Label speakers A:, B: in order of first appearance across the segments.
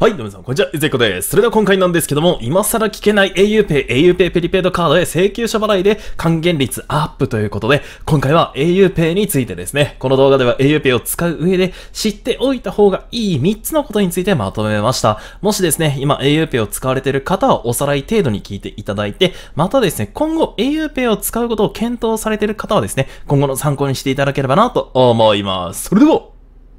A: はい、どうもさん、こんにちは、ゆずいこです。それでは今回なんですけども、今更聞けない auPay、auPay ペリペイドカードへ請求書払いで還元率アップということで、今回は auPay についてですね、この動画では auPay を使う上で知っておいた方がいい3つのことについてまとめました。もしですね、今 auPay を使われている方はおさらい程度に聞いていただいて、またですね、今後 auPay を使うことを検討されている方はですね、今後の参考にしていただければなと思います。それでは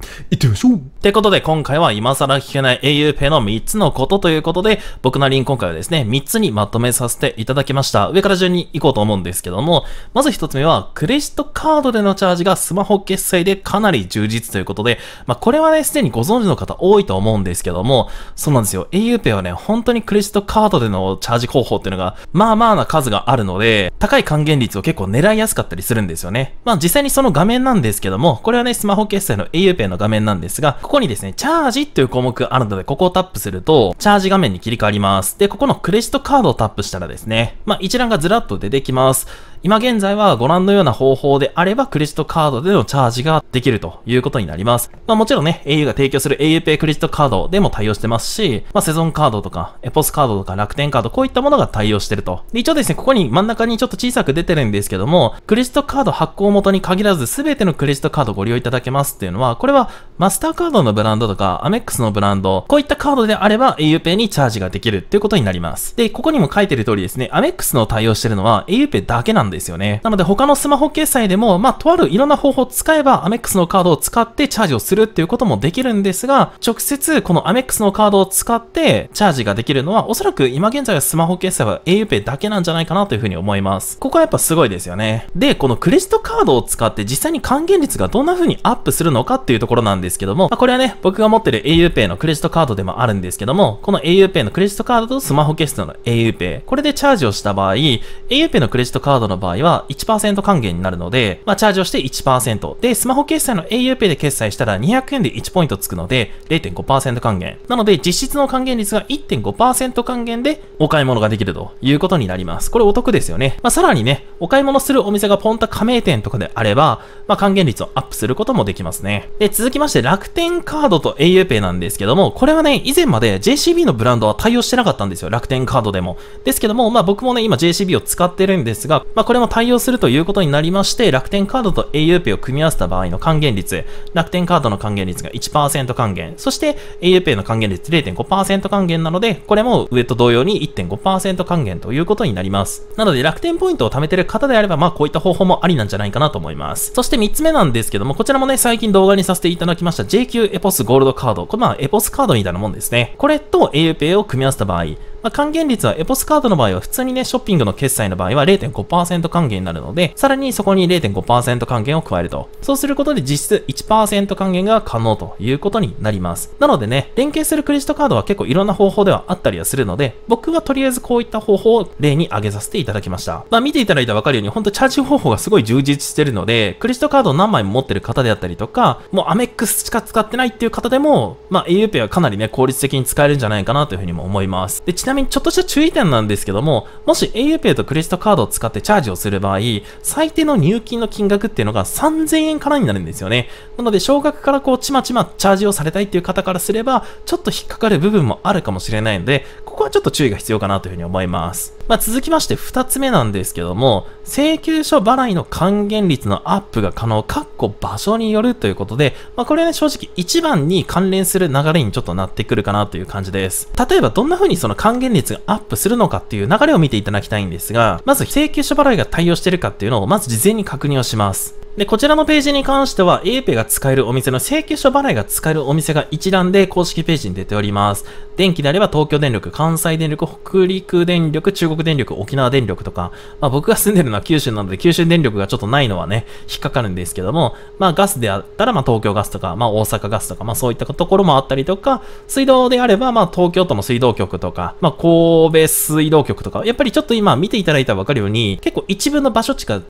A: ってみましょうってことで今回は今更聞けない auPay の3つのことということで、僕なりに今回はですね、3つにまとめさせていただきました。上から順に行こうと思うんですけども、まず1つ目は、クレジットカードでのチャージがスマホ決済でかなり充実ということで、まあこれはね、すでにご存知の方多いと思うんですけども、そうなんですよ。auPay はね、本当にクレジットカードでのチャージ方法っていうのが、まあまあな数があるので、高い還元率を結構狙いやすかったりするんですよね。まあ実際にその画面なんですけども、これはね、スマホ決済の auPay の画面なんですが、ここにですね、チャージという項目あるので、ここをタップすると、チャージ画面に切り替わります。で、ここのクレジットカードをタップしたらですね、まあ、一覧がずらっと出てきます。今現在はご覧のような方法であれば、クレジットカードでのチャージができるということになります。まあもちろんね、au が提供する auPay クレジットカードでも対応してますし、まあセゾンカードとか、エポスカードとか、楽天カード、こういったものが対応してると。で、一応ですね、ここに真ん中にちょっと小さく出てるんですけども、クレジットカード発行元に限らず、すべてのクレジットカードをご利用いただけますっていうのは、これはば、マスターカードのブランドとか、アメックスのブランド、こういったカードであれば auPay にチャージができるっていうことになります。で、ここにも書いてる通りですね、アメックスの対応してるのは auPay だけなんですよね。なので他のスマホ決済でも、まあ、とあるいろんな方法を使えば、アメックスのカードを使ってチャージをするっていうこともできるんですが、直接このアメックスのカードを使ってチャージができるのは、おそらく今現在はスマホ決済は auPay だけなんじゃないかなというふうに思います。ここはやっぱすごいですよね。で、このクレジットカードを使って実際に還元率がどんな風にアップするのかっていうところころなんですけども、まあ、これはね、僕が持ってる auPay のクレジットカードでもあるんですけども、この auPay のクレジットカードとスマホ決済の auPay、これでチャージをした場合、auPay のクレジットカードの場合は1%還元になるので、まあ、チャージをして1%。で、スマホ決済の auPay で決済したら200円で1ポイントつくので、0.5%還元。なので、実質の還元率が1.5%還元でお買い物ができるということになります。これお得ですよね。まあ、さらにね、お買い物するお店がポンタ加盟店とかであれば、まあ、還元率をアップすることもできますね。で、続きまして楽天カードと auPay なんですけども、これはね、以前まで JCB のブランドは対応してなかったんですよ。楽天カードでも。ですけども、まあ僕もね、今 JCB を使ってるんですが、まあこれも対応するということになりまして、楽天カードと auPay を組み合わせた場合の還元率、楽天カードの還元率が1%還元、そして auPay の還元率0.5%還元なので、これも上と同様に1.5%還元ということになります。なので楽天ポイントを貯めてる方であれば、まあこういった方法もありなんじゃないかなと思います。そして3つ目なんですけども、こちらもね、最近動画にさせせていただきました JQ エポスゴールドカード。このまあエポスカードみたいなもんですね。これと auPay を組み合わせた場合、まあ、還元率はエポスカードの場合は普通にね、ショッピングの決済の場合は0.5%還元になるので、さらにそこに0.5%還元を加えると。そうすることで実質1%還元が可能ということになります。なのでね、連携するクレジットカードは結構いろんな方法ではあったりはするので、僕はとりあえずこういった方法を例に挙げさせていただきました。まあ見ていただいたらわかるように、ほんとチャージ方法がすごい充実してるので、クレジットカードを何枚も持ってる方であったりとか、もうアメックスしか使ってないっていう方でも、まあ a u p はかなりね、効率的に使えるんじゃないかなというふうにも思います。で、ちなみにちょっとした注意点なんですけども、もし auPay とクレジットカードを使ってチャージをする場合、最低の入金の金額っていうのが3000円からになるんですよね。なので、少額からこう、ちまちまチャージをされたいっていう方からすれば、ちょっと引っかかる部分もあるかもしれないので、ここはちょっと注意が必要かなというふうに思います。まあ、続きまして2つ目なんですけども、請求書払いの還元率のアップが可能、かっこ場所によるということで、まあ、これはね、正直1番に関連する流れにちょっとなってくるかなという感じです。例えばどんな風にその還元率がアップするのかっていう流れを見ていただきたいんですが、まず請求書払いが対応してるかっていうのをまず事前に確認をします。で、こちらのページに関しては、a p ペが使えるお店の請求書払いが使えるお店が一覧で公式ページに出ております。電気であれば東京電力、関西電力、北陸電力、中国電力、沖縄電力とか、まあ僕が住んでるのは九州なので、九州電力がちょっとないのはね、引っかかるんですけども、まあガスであったら、まあ東京ガスとか、まあ大阪ガスとか、まあそういったところもあったりとか、水道であれば、まあ東京都の水道局とか、まあ神戸水道局とか、やっぱりちょっと今見ていただいたらわかるように、結構一部の場所近く、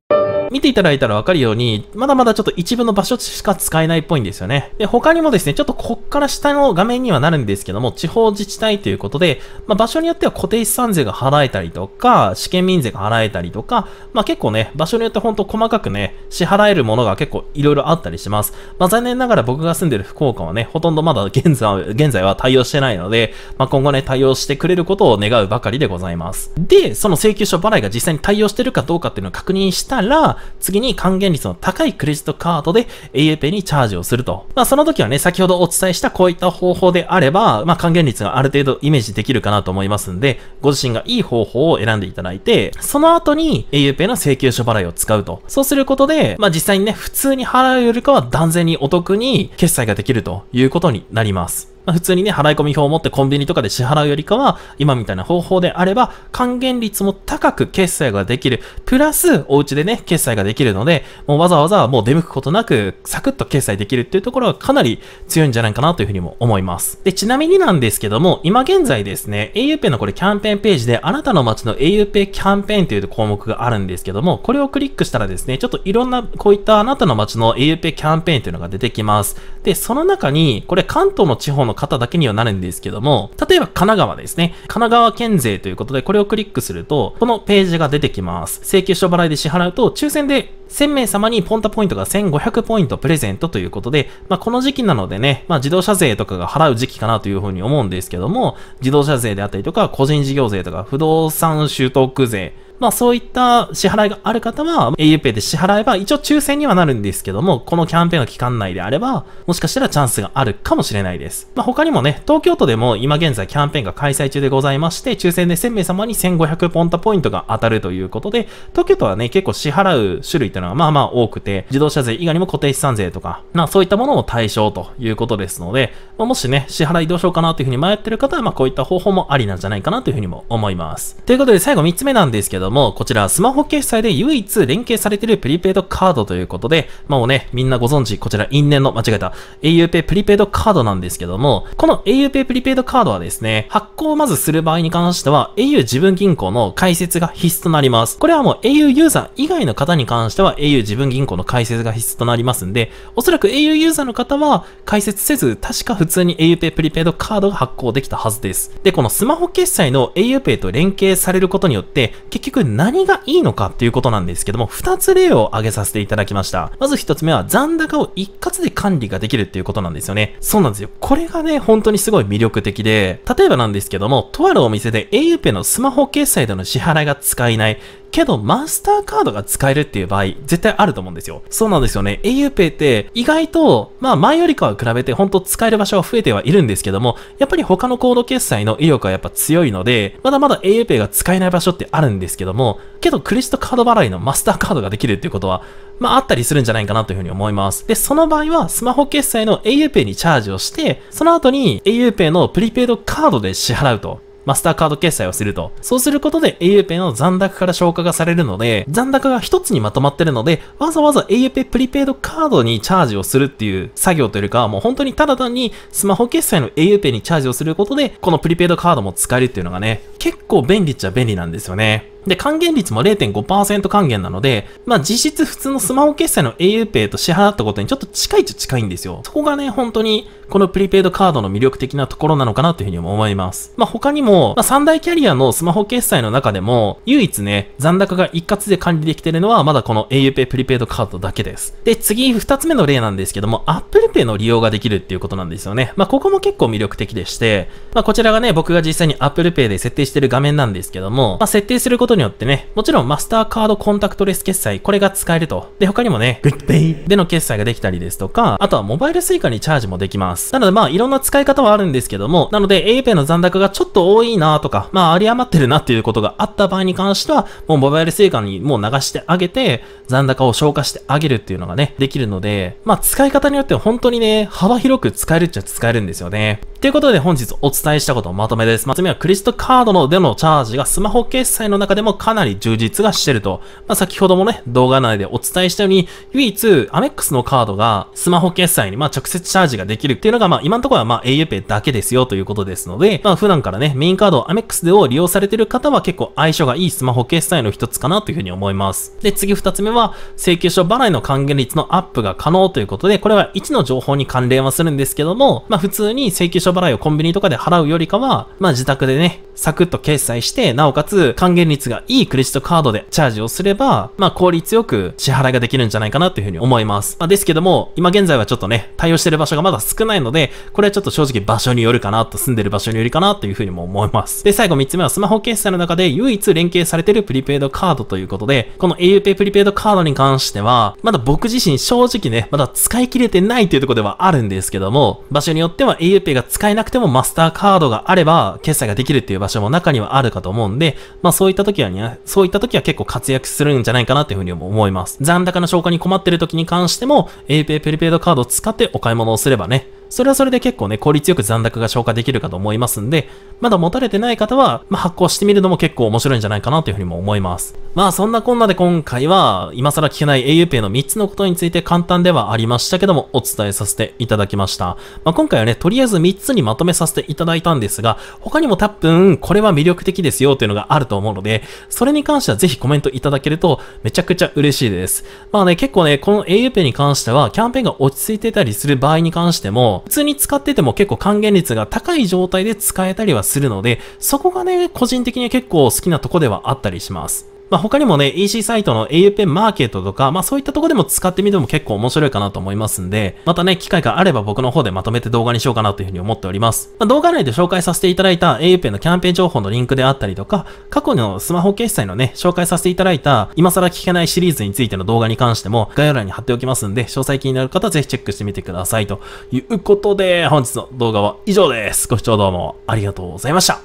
A: 見ていただいたらわかるように、まだまだちょっと一部の場所しか使えないっぽいんですよね。で、他にもですね、ちょっとこっから下の画面にはなるんですけども、地方自治体ということで、まあ、場所によっては固定資産税が払えたりとか、試験民税が払えたりとか、まあ、結構ね、場所によってほんと細かくね、支払えるものが結構いろいろあったりします。まあ、残念ながら僕が住んでる福岡はね、ほとんどまだ現在は、現在は対応してないので、まあ、今後ね、対応してくれることを願うばかりでございます。で、その請求書払いが実際に対応してるかどうかっていうのを確認したら、次に還元率の高いクレジットカードで AuPay にチャージをすると。まあ、その時はね、先ほどお伝えしたこういった方法であれば、まあ、還元率がある程度イメージできるかなと思いますんで、ご自身がいい方法を選んでいただいて、その後に AuPay の請求書払いを使うと。そうすることで、まあ、実際にね、普通に払うよりかは断然にお得に決済ができるということになります。まあ、普通にね、払い込み表を持ってコンビニとかで支払うよりかは、今みたいな方法であれば、還元率も高く決済ができる。プラス、お家でね、決済ができるので、もうわざわざもう出向くことなく、サクッと決済できるっていうところはかなり強いんじゃないかなというふうにも思います。で、ちなみになんですけども、今現在ですね、aupay のこれキャンペーンページで、あなたの街の aupay キャンペーンという項目があるんですけども、これをクリックしたらですね、ちょっといろんな、こういったあなたの街の aupay キャンペーンというのが出てきます。で、その中に、これ関東の地方のの方だけにはなるんですけども、例えば神奈川ですね。神奈川県税ということで、これをクリックすると、このページが出てきます。請求書払いで支払うと、抽選で1000名様にポンタポイントが1500ポイントプレゼントということで、まあ、この時期なのでね、まあ、自動車税とかが払う時期かなというふうに思うんですけども、自動車税であったりとか、個人事業税とか、不動産取得税、まあそういった支払いがある方は auPay で支払えば一応抽選にはなるんですけども、このキャンペーンの期間内であれば、もしかしたらチャンスがあるかもしれないです。まあ他にもね、東京都でも今現在キャンペーンが開催中でございまして、抽選で1000名様に1500ポンタポイントが当たるということで、東京都はね、結構支払う種類っていうのはまあまあ多くて、自動車税以外にも固定資産税とか、まあそういったものも対象ということですので、まあ、もしね、支払いどうしようかなというふうに迷ってる方は、まあこういった方法もありなんじゃないかなというふうにも思います。ということで最後3つ目なんですけどども、こちらスマホ決済で唯一連携されているプリペイドカードということで、まあもうね、みんなご存知、こちら因縁の間違えた auPay プリペイドカードなんですけども、この auPay プリペイドカードはですね、発行をまずする場合に関しては、au 自分銀行の開設が必須となります。これはもう au ユーザー以外の方に関しては au 自分銀行の開設が必須となりますんで、おそらく au ユーザーの方は解説せず、確か普通に auPay プリペイドカードが発行できたはずです。で、このスマホ決済の auPay と連携されることによって、結局く何がいいのかっていうことなんですけども、2つ例を挙げさせていただきました。まず1つ目は残高を一括で管理ができるっていうことなんですよね。そうなんですよ。これがね、本当にすごい魅力的で、例えばなんですけども、とあるお店で au ペのスマホ決済での支払いが使えない、けど、マスターカードが使えるっていう場合、絶対あると思うんですよ。そうなんですよね。auPay って、意外と、まあ前よりかは比べて、本当使える場所は増えてはいるんですけども、やっぱり他のコード決済の威力はやっぱ強いので、まだまだ auPay が使えない場所ってあるんですけども、けどクレジットカード払いのマスターカードができるっていうことは、まああったりするんじゃないかなというふうに思います。で、その場合は、スマホ決済の auPay にチャージをして、その後に auPay のプリペイドカードで支払うとマスターカード決済をすると。そうすることで auPay の残高から消化がされるので、残高が一つにまとまってるので、わざわざ auPay プリペイドカードにチャージをするっていう作業というか、もう本当にただ単にスマホ決済の auPay にチャージをすることで、このプリペイドカードも使えるっていうのがね、結構便利っちゃ便利なんですよね。で、還元率も0.5%還元なので、まあ実質普通のスマホ決済の auPay と支払ったことにちょっと近いっちゃ近いんですよ。そこがね、本当にこのプリペイドカードの魅力的なところなのかなというふうに思います。まあ他にも、まあ三大キャリアのスマホ決済の中でも、唯一ね、残高が一括で管理できてるのはまだこの auPay プリペイドカードだけです。で、次二つ目の例なんですけども、Apple Pay の利用ができるっていうことなんですよね。まあここも結構魅力的でして、まあこちらがね、僕が実際に Apple Pay で設定してる画面なんですけども、まあ設定することことによってね、もちろんマスターカードコンタクトレス決済、これが使えると。で、他にもね、グッデイでの決済ができたりですとか、あとはモバイル suica にチャージもできます。なのでまあ、いろんな使い方はあるんですけども、なので a p a の残高がちょっと多いなとか、まあ、あり余ってるなっていうことがあった場合に関しては、もうモバイル suica にもう流してあげて、残高を消化してあげるっていうのがね、できるので、まあ、使い方によっては本当にね、幅広く使えるっちゃ使えるんですよね。ということで本日お伝えしたことをまとめです。まず、あ、はクリストカードのでのチャージがスマホ決済の中ででもかなり充実がしてると。まあ、先ほどもね、動画内でお伝えしたように、唯一、アメックスのカードがスマホ決済にまあ直接チャージができるっていうのが、まあ今のところはまあ auPay だけですよということですので、まあ普段からね、メインカードアメックスでを利用されてる方は結構相性がいいスマホ決済の一つかなというふうに思います。で、次二つ目は、請求書払いの還元率のアップが可能ということで、これは1の情報に関連はするんですけども、まあ普通に請求書払いをコンビニとかで払うよりかは、まあ自宅でね、サクッと決済して、なおかつ還元率がいいクレジットカードでチャージをすれば、まあ効率よく支払いができるんじゃないかなというふうに思います。まあですけども、今現在はちょっとね、対応してる場所がまだ少ないので、これはちょっと正直場所によるかなと、住んでる場所によるかなというふうにも思います。で、最後3つ目はスマホ決済の中で唯一連携されてるプリペイドカードということで、この auPay プリペイドカードに関しては、まだ僕自身正直ね、まだ使い切れてないというところではあるんですけども、場所によっては auPay が使えなくてもマスターカードがあれば決済ができるっていう場所所も中にはあるかと思うんで、まあそういった時はね、そういった時は結構活躍するんじゃないかなというふうに思います。残高の消化に困ってる時に関しても、APay プリペイドカードを使ってお買い物をすればね、それはそれで結構ね、効率よく残高が消化できるかと思いますんで、まだ持たれてない方は、まあ、発行してみるのも結構面白いんじゃないかなというふうにも思います。まあそんなこんなで今回は、今更聞けない auPay の3つのことについて簡単ではありましたけども、お伝えさせていただきました。まあ今回はね、とりあえず3つにまとめさせていただいたんですが、他にも多分、これは魅力的ですよというのがあると思うので、それに関してはぜひコメントいただけると、めちゃくちゃ嬉しいです。まあね、結構ね、この auPay に関しては、キャンペーンが落ち着いてたりする場合に関しても、普通に使ってても結構還元率が高い状態で使えたりはするので、そこがね、個人的に結構好きなとこではあったりします。まあ、他にもね、EC サイトの auPen マーケットとか、まあ、そういったとこでも使ってみても結構面白いかなと思いますんで、またね、機会があれば僕の方でまとめて動画にしようかなというふうに思っております。まあ、動画内で紹介させていただいた auPen のキャンペーン情報のリンクであったりとか、過去のスマホ決済のね、紹介させていただいた、今更聞けないシリーズについての動画に関しても、概要欄に貼っておきますんで、詳細気になる方はぜひチェックしてみてください。ということで、本日の動画は以上です。ご視聴どうもありがとうございました。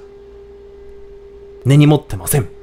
A: 根に持ってません。